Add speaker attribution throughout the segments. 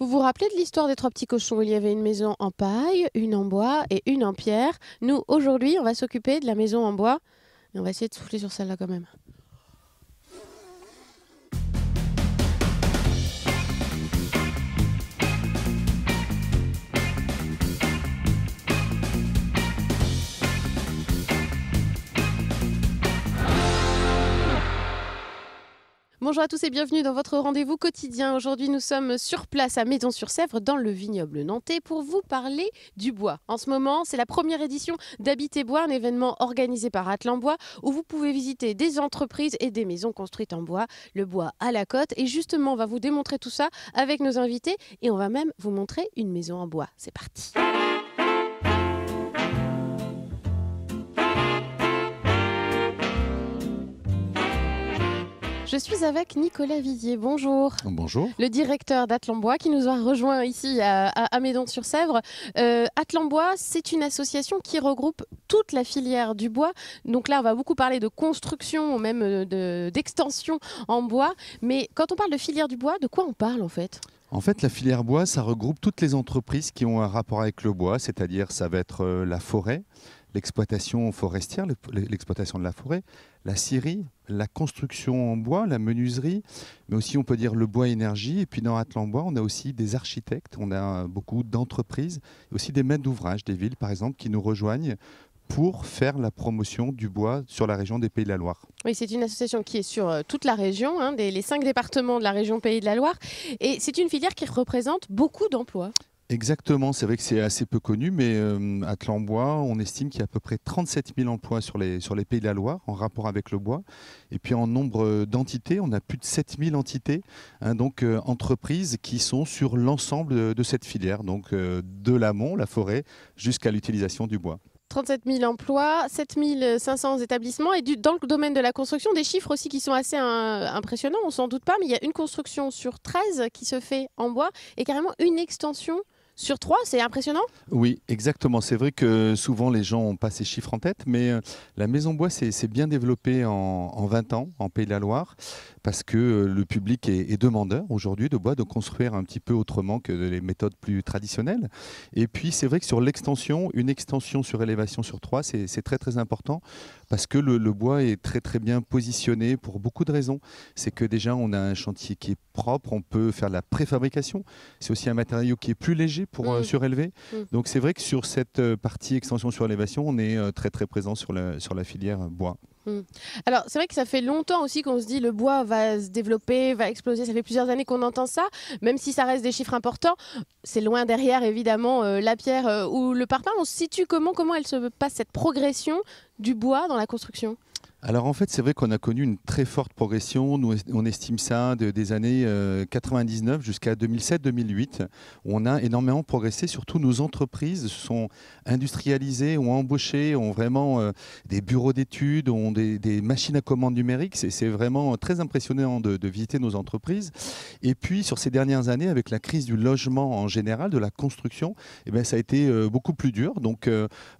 Speaker 1: Vous vous rappelez de l'histoire des trois petits cochons Il y avait une maison en paille, une en bois et une en pierre. Nous, aujourd'hui, on va s'occuper de la maison en bois. Et on va essayer de souffler sur celle-là quand même. Bonjour à tous et bienvenue dans votre rendez-vous quotidien. Aujourd'hui, nous sommes sur place à Maison-sur-Sèvre, dans le vignoble nantais, pour vous parler du bois. En ce moment, c'est la première édition d'Habiter Bois, un événement organisé par Bois où vous pouvez visiter des entreprises et des maisons construites en bois, le bois à la côte. Et justement, on va vous démontrer tout ça avec nos invités et on va même vous montrer une maison en bois. C'est parti. Je suis avec Nicolas Villiers. Bonjour. Bonjour. Le directeur Bois qui nous a rejoint ici à, amédon Médon-sur-Sèvre. Euh, Bois, c'est une association qui regroupe toute la filière du bois. Donc là, on va beaucoup parler de construction ou même euh, d'extension en bois. Mais quand on parle de filière du bois, de quoi on parle en fait
Speaker 2: en fait, la filière bois, ça regroupe toutes les entreprises qui ont un rapport avec le bois, c'est-à-dire ça va être euh, la forêt, l'exploitation forestière, l'exploitation de la forêt, la scierie, la construction en bois, la menuiserie, mais aussi on peut dire le bois énergie. Et puis dans Atlanbois, on a aussi des architectes, on a beaucoup d'entreprises, aussi des maîtres d'ouvrage des villes par exemple qui nous rejoignent pour faire la promotion du bois sur la région des Pays de la Loire.
Speaker 1: Oui, c'est une association qui est sur euh, toute la région, hein, les cinq départements de la région Pays de la Loire, et c'est une filière qui représente beaucoup d'emplois.
Speaker 2: Exactement, c'est vrai que c'est assez peu connu, mais euh, à Clambois, on estime qu'il y a à peu près 37 000 emplois sur les, sur les pays de la Loire en rapport avec le bois. Et puis en nombre euh, d'entités, on a plus de 7 000 entités, hein, donc euh, entreprises qui sont sur l'ensemble de, cette filière, donc de l'amont, la forêt, jusqu'à l'utilisation du bois.
Speaker 1: 37 000 emplois, 7 500 établissements et dans le domaine de la construction, des chiffres aussi qui sont assez impressionnants, on s'en doute pas, mais il y a une construction sur 13 qui se fait en bois et carrément une extension sur trois, c'est impressionnant
Speaker 2: Oui, exactement. C'est vrai que souvent les gens n'ont pas ces chiffres en tête, mais euh, la Maison Bois s'est bien développée en, 20 ans en Pays de la Loire, parce que euh, le public est, demandeur aujourd'hui de bois, de construire un petit peu autrement que les méthodes plus traditionnelles. Et puis c'est vrai que sur l'extension, une extension sur élévation sur trois, c'est très très important, parce que le, bois est très très bien positionné pour beaucoup de raisons. C'est que déjà on a un chantier qui est propre, on peut faire la préfabrication, c'est aussi un matériau qui est plus léger pour euh, mmh. surélever. Mmh. Donc c'est vrai que sur cette euh, partie extension sur élévation, on est euh, très très présent sur la, sur la filière bois.
Speaker 1: Mmh. Alors, c'est vrai que ça fait longtemps aussi qu'on se dit le bois va se développer, va exploser. Ça fait plusieurs années qu'on entend ça, même si ça reste des chiffres importants. C'est loin derrière, évidemment, la pierre ou le parpaing. On se situe comment Comment elle se passe cette progression du bois dans la construction
Speaker 2: alors en fait, c'est vrai qu'on a connu une très forte progression. Nous, on estime ça des années 99 euh, jusqu'à 2007-2008. On a énormément progressé. Surtout, nos entreprises sont industrialisées, ont embauché, ont vraiment euh, des bureaux d'études, ont des, machines à commande numérique. C'est vraiment très impressionnant de, visiter nos entreprises. Et puis, sur ces dernières années, avec la crise du logement en général, de la construction, eh ben, ça a été euh, beaucoup plus dur. Donc,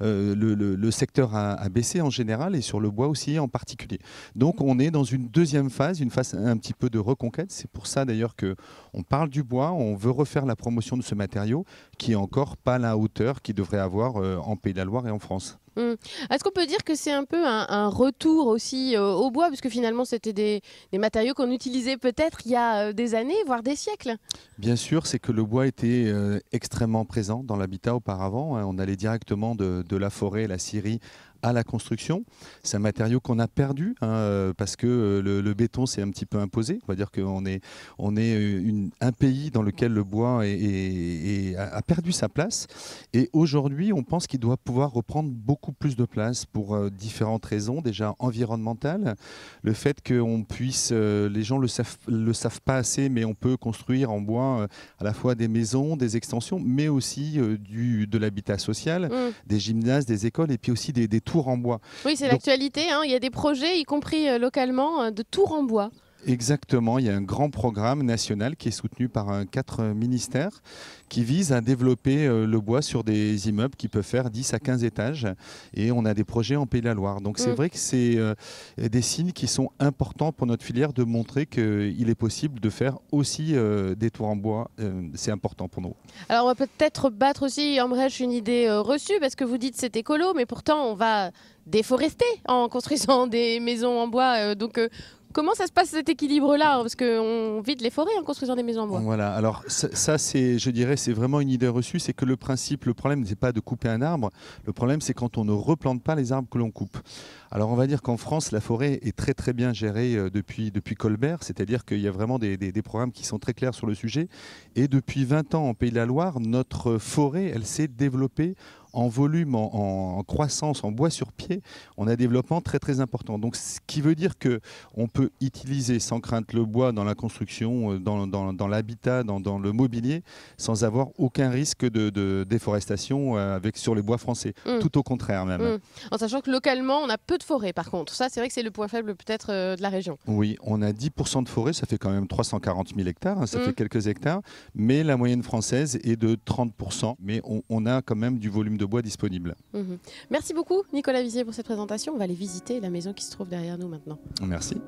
Speaker 2: le, secteur a, baissé en général et sur le bois aussi particulier. Donc on est dans une deuxième phase, une phase un petit peu de reconquête. C'est pour ça d'ailleurs que on parle du bois, on veut refaire la promotion de ce matériau qui est encore pas à la hauteur qu'il devrait avoir euh, en Pays de la Loire et en France.
Speaker 1: Hum. Est-ce qu'on peut dire que c'est un peu un, retour aussi euh, au bois, puisque finalement c'était des, matériaux qu'on utilisait peut-être il y a euh, des années, voire des siècles
Speaker 2: Bien sûr, c'est que le bois était extrêmement présent dans l'habitat auparavant. Hein. On allait directement de, la forêt, la scierie, à la construction. C'est un matériau qu'on a perdu hein, euh, parce que euh, le, béton s'est un petit peu imposé. On va dire qu'on est, on est euh, une, un pays dans lequel le bois a perdu sa place. Et aujourd'hui, on pense qu'il doit pouvoir reprendre beaucoup plus de place pour différentes raisons. Déjà environnementales, le fait qu'on puisse, les gens le savent, le savent pas assez, mais on peut construire en bois à la fois des maisons, des extensions, mais aussi du, de l'habitat social, mmh. des gymnases, des écoles et puis aussi des, des
Speaker 1: oui, c'est l'actualité. Hein. Il y a des projets, y compris euh, localement, euh, de tours en bois.
Speaker 2: Exactement, il y a un grand programme national qui est soutenu par quatre ministères qui vise à développer euh, le bois sur des immeubles qui peuvent faire 10 à 15 étages et on a des projets en Pays de la Loire. Donc c'est mm. vrai que c'est euh, des signes qui sont importants pour notre filière de montrer qu'il est possible de faire aussi euh, des tours en bois. c'est important pour nous.
Speaker 1: Alors on va peut-être battre aussi en brèche une idée reçue parce que vous dites c'est écolo mais pourtant on va déforester en construisant des maisons en bois. donc Comment ça se passe cet équilibre-là hein, Parce qu'on vide les forêts en construisant des maisons en bois.
Speaker 2: Voilà, alors ça, c'est, je dirais, c'est vraiment une idée reçue, c'est que le principe, le problème n'est pas de couper un arbre, le problème c'est quand on ne replante pas les arbres que l'on coupe. Alors on va dire qu'en France, la forêt est très très bien gérée euh, depuis, depuis Colbert, c'est-à-dire qu'il y a vraiment des, des, programmes qui sont très clairs sur le sujet. Et depuis 20 ans en Pays de la Loire, notre forêt, elle s'est développée en volume, en, croissance, en bois sur pied, on a un développement très très important. Donc ce qui veut dire que on peut utiliser sans crainte le bois dans la construction, euh, dans, dans, l'habitat, dans, le mobilier, sans avoir aucun risque de, déforestation euh, avec, sur les bois français. Mm. Tout au contraire même. Mm.
Speaker 1: En sachant que localement, on a peu de forêts par contre. Ça, c'est vrai que c'est le point faible peut-être euh, de la région.
Speaker 2: Oui, on a 10% de forêts, ça fait quand même 340 000 hectares, hein, ça mm. fait quelques hectares, mais la moyenne française est de 30%. Mais on, on a quand même du volume de bois disponible.
Speaker 1: Mhm. Merci beaucoup Nicolas Vizier pour cette présentation. On va aller visiter la maison qui se trouve derrière nous maintenant. Merci.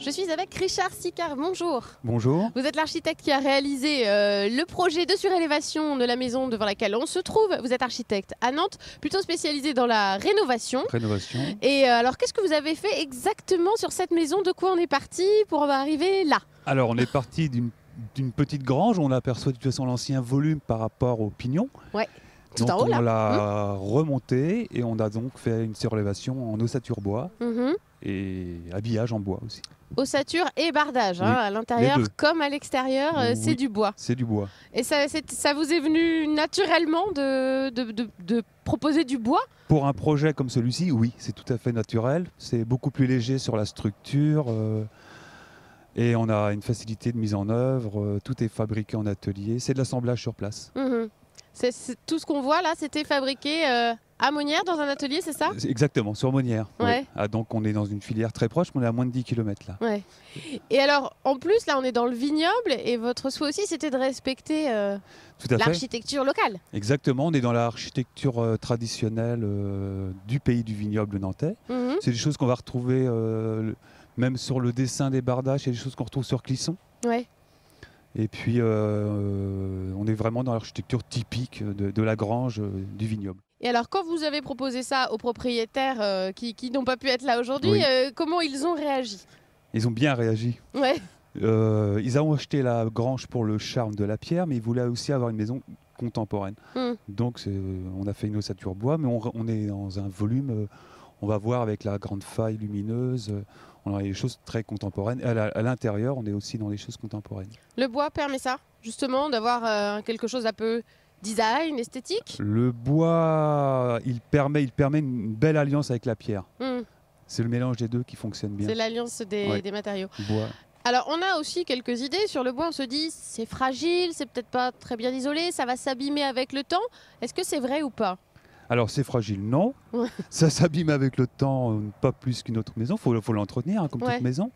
Speaker 1: Je suis avec Richard Sicard, bonjour. Bonjour. Vous êtes l'architecte qui a réalisé euh, le projet de surélévation de la maison devant laquelle on se trouve. Vous êtes architecte à Nantes, plutôt spécialisé dans la rénovation. Rénovation. Et euh, alors, qu'est-ce que vous avez fait exactement sur cette maison De quoi on est parti pour arriver là
Speaker 3: Alors, on est parti d'une d'une petite grange. On aperçoit de toute façon l'ancien volume par rapport au pignon.
Speaker 1: Ouais. on l'a
Speaker 3: mmh. remonté et on a donc fait une surélévation en ossature bois mmh. et habillage en bois aussi.
Speaker 1: Ossature et bardage, hein, à l'intérieur comme à l'extérieur, euh, c'est du bois. C'est du bois. Et ça, vous est venu naturellement de, proposer du bois
Speaker 3: Pour un projet comme celui-ci, oui, c'est tout à fait naturel. C'est beaucoup plus léger sur la structure. Euh, et on a une facilité de mise en œuvre, euh, tout est fabriqué en atelier, c'est de l'assemblage sur place.
Speaker 1: Mhm. C'est tout ce qu'on voit là, c'était fabriqué euh, à Monnières dans un atelier, c'est ça
Speaker 3: Exactement, sur Monnières. Ah, donc on est dans une filière très proche, on est à moins de 10 km
Speaker 1: là. Et alors, en plus, là, on est dans le vignoble et votre souhait aussi, c'était de respecter euh, l'architecture locale.
Speaker 3: Exactement, on est dans l'architecture traditionnelle du pays du vignoble nantais. Mhm. C'est des choses qu'on va retrouver même sur le dessin des bardages, il y a des choses qu'on retrouve sur Clisson. Ouais. Et puis, euh, euh, on est vraiment dans l'architecture typique de, la grange, euh, du vignoble.
Speaker 1: Et alors, quand vous avez proposé ça aux propriétaires qui, n'ont pas pu être là aujourd'hui, comment ils ont réagi
Speaker 3: Ils ont bien réagi. Ouais. ils ont acheté la grange pour le charme de la pierre, mais ils voulaient aussi avoir une maison contemporaine. Hmm. Donc, on a fait une ossature bois, mais on, on est dans un volume on va voir avec la grande faille lumineuse. Euh, on a des choses très contemporaines. À l'intérieur, on est aussi dans des choses contemporaines.
Speaker 1: Le bois permet ça, justement, d'avoir euh, quelque chose un peu design, esthétique
Speaker 3: Le bois, il permet, il permet une belle alliance avec la pierre. Hmm. C'est le mélange des deux qui fonctionne bien. C'est
Speaker 1: l'alliance des, matériaux. Bois. Alors, on a aussi quelques idées sur le bois. On se dit, c'est fragile, c'est peut-être pas très bien isolé, ça va s'abîmer avec le temps. Est-ce que c'est vrai ou pas
Speaker 3: alors c'est fragile, non. ça s'abîme avec le temps, euh, pas plus qu'une autre maison. Il faut, faut l'entretenir, hein, comme toute maison.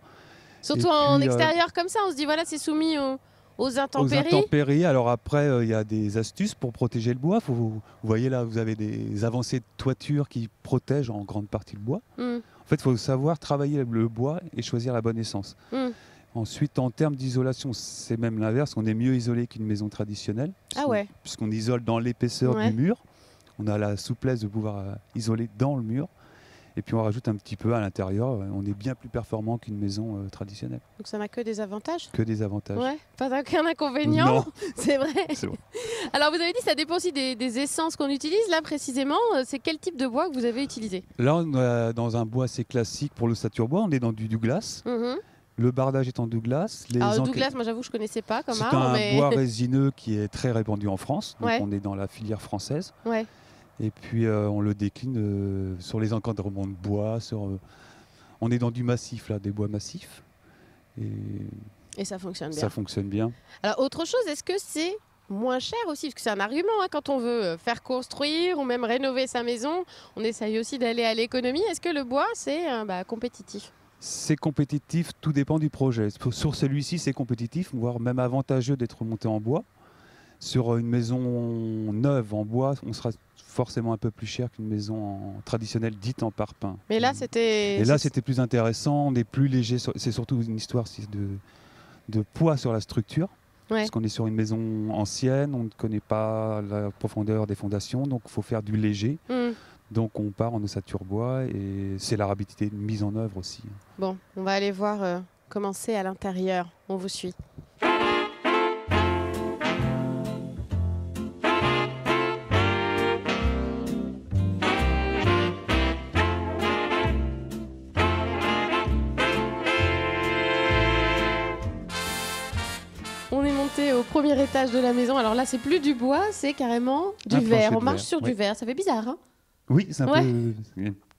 Speaker 1: Surtout en euh, extérieur comme ça, on se dit voilà, c'est soumis aux, intempéries.
Speaker 3: Aux Alors après, euh, il y a des astuces pour protéger le bois. vous, voyez là, vous avez des avancées de toiture qui protègent en grande partie le bois. Hmm. En fait, il faut savoir travailler le bois et choisir la bonne essence. Hmm. Ensuite, en termes d'isolation, c'est même l'inverse. On est mieux isolé qu'une maison traditionnelle. Ah ouais. Puisqu'on isole dans l'épaisseur du mur on a la souplesse de pouvoir euh, isoler dans le mur. Et puis on rajoute un petit peu à l'intérieur. Euh, on est bien plus performant qu'une maison euh, traditionnelle.
Speaker 1: Donc ça n'a que des avantages Que
Speaker 3: des avantages. Ouais,
Speaker 1: pas aucun inconvénient. C'est vrai. Alors vous avez dit ça dépend aussi des, essences qu'on utilise. Là précisément, c'est quel type de bois que vous avez utilisé
Speaker 3: Là, on est dans un bois assez classique pour stature bois. On est dans du Douglas. Mhm. Le bardage est en Douglas. Les Alors, Douglas, moi
Speaker 1: j'avoue, je ne connaissais pas comme C'est un bois
Speaker 3: résineux qui est très répandu en France. Donc on est dans la filière française. Ouais. Et puis euh, on le décline euh, sur les encadrements de bois. Euh, on est dans du massif, là, des bois massifs.
Speaker 1: Et, ça fonctionne bien. Ça
Speaker 3: fonctionne bien.
Speaker 1: Alors autre chose, est-ce que c'est moins cher aussi Parce que c'est un argument hein, quand on veut faire construire ou même rénover sa maison. On essaye aussi d'aller à l'économie. Est-ce que le bois, c'est bah, compétitif
Speaker 3: c'est compétitif, tout dépend du projet. Sur celui-ci, c'est compétitif, voire même avantageux d'être monté en bois. Sur euh, une maison neuve en bois, on sera forcément un peu plus cher qu'une maison traditionnelle dite en parpaing.
Speaker 1: Mais là, c'était. là,
Speaker 3: c'était plus intéressant. On est plus léger. C'est surtout une histoire de, poids sur la structure. Parce qu'on est sur une maison ancienne, on ne connaît pas la profondeur des fondations, donc il faut faire du léger. Hmm. Donc on part en ossature bois et c'est la rapidité de mise en œuvre aussi.
Speaker 1: Bon, on va aller voir euh, commencer à l'intérieur. On vous suit. de la maison. Alors là, c'est plus du bois, c'est carrément du verre. On marche sur du verre. Ça fait bizarre. Hein
Speaker 3: oui, c'est un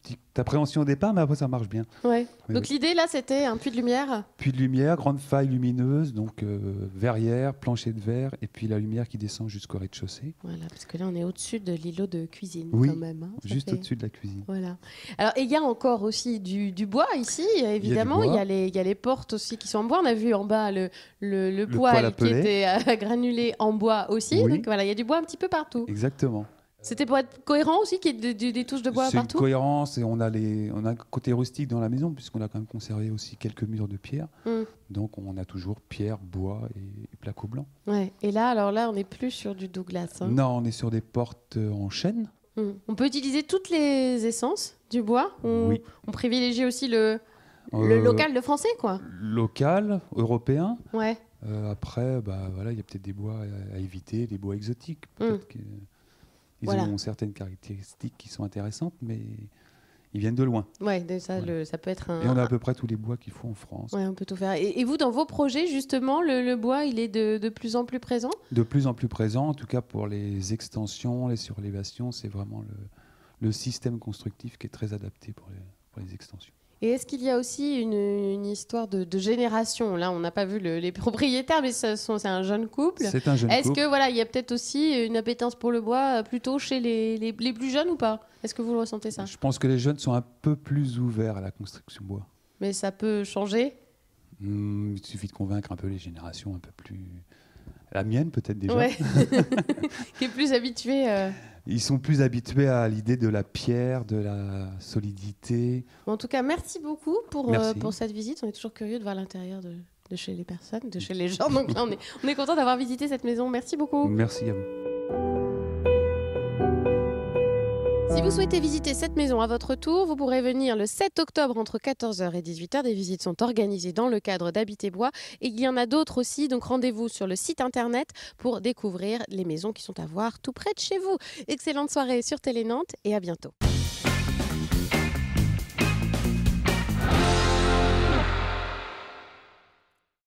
Speaker 3: petite appréhension au départ, mais après ça marche bien.
Speaker 1: Ouais. donc l'idée là, c'était un puits de lumière.
Speaker 3: Puits de lumière, grande faille lumineuse, donc euh, verrière, plancher de verre, et puis la lumière qui descend jusqu'au rez-de-chaussée.
Speaker 1: Voilà, parce que là on est au-dessus de l'îlot de cuisine quand même. Hein. juste au-dessus de la cuisine. Voilà. Alors il y a encore aussi du, bois ici, évidemment. Il y, a les, portes aussi qui sont en bois. On a vu en bas le, bois poêle, qui était euh, granulé en bois aussi. Donc voilà, il y a du bois un petit peu partout. Exactement. C'était pour être cohérent aussi qu'il y ait des, touches de bois partout C'est
Speaker 3: cohérence et on a, les, on a un côté rustique dans la maison puisqu'on a quand même conservé aussi quelques murs de pierre. Mm. Donc on a toujours pierre, bois et, placo blanc.
Speaker 1: Ouais. Et là, alors là, on n'est plus sur du Douglas. Hein. Non,
Speaker 3: on est sur des portes euh, en chêne.
Speaker 1: Mm. On peut utiliser toutes les essences du bois. On, oui. on privilégie aussi le, le euh, local, de français, quoi.
Speaker 3: Local, européen. Ouais. Euh, après, bah, voilà, il y a peut-être des bois à, éviter, des bois exotiques.
Speaker 1: Mm. Peut-être ils ont
Speaker 3: certaines caractéristiques qui sont intéressantes, mais ils viennent de loin.
Speaker 1: Oui, ça, peut être un. Et on a à
Speaker 3: peu près tous les bois qu'il faut en France.
Speaker 1: Oui, on peut tout faire. Et, vous, dans vos projets, justement, le, bois, il est de, plus en plus présent
Speaker 3: De plus en plus présent, en tout cas pour les extensions, les surélévations, c'est vraiment le, le, système constructif qui est très adapté pour
Speaker 1: les extensions. Et est-ce qu'il y a aussi une, histoire de, génération Là, on n'a pas vu les propriétaires, mais c'est un jeune couple. C'est un jeune couple. Est-ce que voilà, y a peut-être aussi une appétence pour le bois euh, plutôt chez les, plus jeunes ou pas Est-ce que vous le ressentez ça Je
Speaker 3: pense que les jeunes sont un peu plus ouverts à la construction bois.
Speaker 1: Mais ça peut changer.
Speaker 3: Hmm, il suffit de convaincre un peu les générations un peu plus la mienne, peut-être déjà. Qui est plus habituée. Euh. Ils sont plus habitués à l'idée de la pierre, de la solidité.
Speaker 1: en tout cas, merci beaucoup pour, euh, pour cette visite. On est toujours curieux de voir l'intérieur de, chez les personnes, de mm. chez les gens. Donc on est, on est content d'avoir visité cette maison. Merci beaucoup.
Speaker 3: Merci à vous.
Speaker 1: Si vous souhaitez visiter cette maison à votre tour, vous pourrez venir le 7 octobre entre 14h et 18h. Des visites sont organisées dans le cadre d'Habiter Bois et il y en a d'autres aussi. Donc rendez-vous sur le site internet pour découvrir les maisons qui sont à voir tout près de chez vous. Excellente soirée sur Télé Nantes et à bientôt.